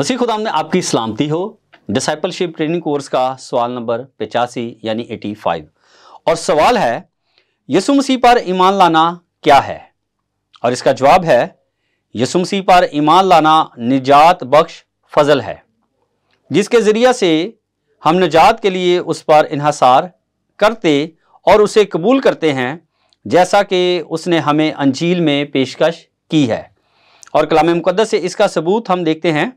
मसीह खुदाम ने आपकी सलामती हो डिसाइपलशिप ट्रेनिंग कोर्स का सवाल नंबर पचासी यानी फाइव और सवाल है यसु मसीह पर ईमान लाना क्या है और इसका जवाब है यसु मसीह पर ईमान लाना निजात बख्श फजल है जिसके जरिए से हम निजात के लिए उस पर इहसार करते और उसे कबूल करते हैं जैसा कि उसने हमें अंजील में पेशकश की है और कलाम मुकदस से इसका सबूत हम देखते हैं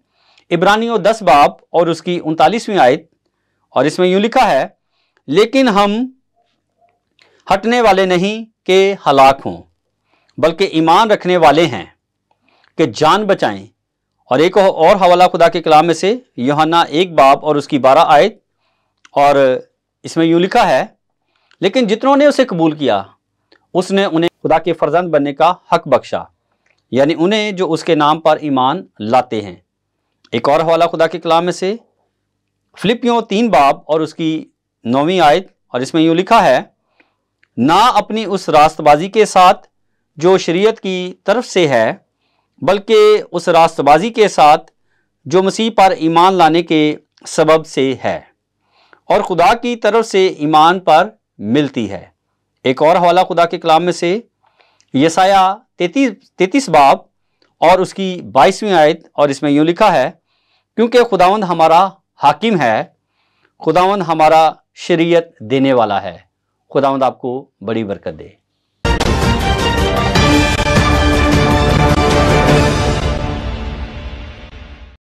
इब्रानियों दस बाब और उसकी उनतालीसवीं आयत और इसमें यूं लिखा है लेकिन हम हटने वाले नहीं के हलाक हों बल्कि ईमान रखने वाले हैं कि जान बचाएं और एक और हवाला खुदा के कलाम में से योहाना एक बाब और उसकी बारह आयत और इसमें यूं लिखा है लेकिन जितनों ने उसे कबूल किया उसने उन्हें खुदा के फर्जंद बनने का हक बख्शा यानी उन्हें जो उसके नाम पर ईमान लाते हैं एक और हवाला खुदा के कलाम में से फिलिपियों तीन बाब और उसकी नौवीं आयत और इसमें यूँ लिखा है ना अपनी उस रास्तबाजी के साथ जो शरीयत की तरफ से है बल्कि उस रास्तबाजी के साथ जो मसीह पर ईमान लाने के सबब से है और खुदा की तरफ से ईमान पर मिलती है एक और हवाला खुदा के कलाम में से यसाया तैतीस तैतीस बाब और उसकी बाईसवीं आयत और इसमें यूँ लिखा है क्योंकि खुदावंद हमारा हाकिम है खुदावंद हमारा शरीयत देने वाला है खुदावंद आपको बड़ी बरकत दे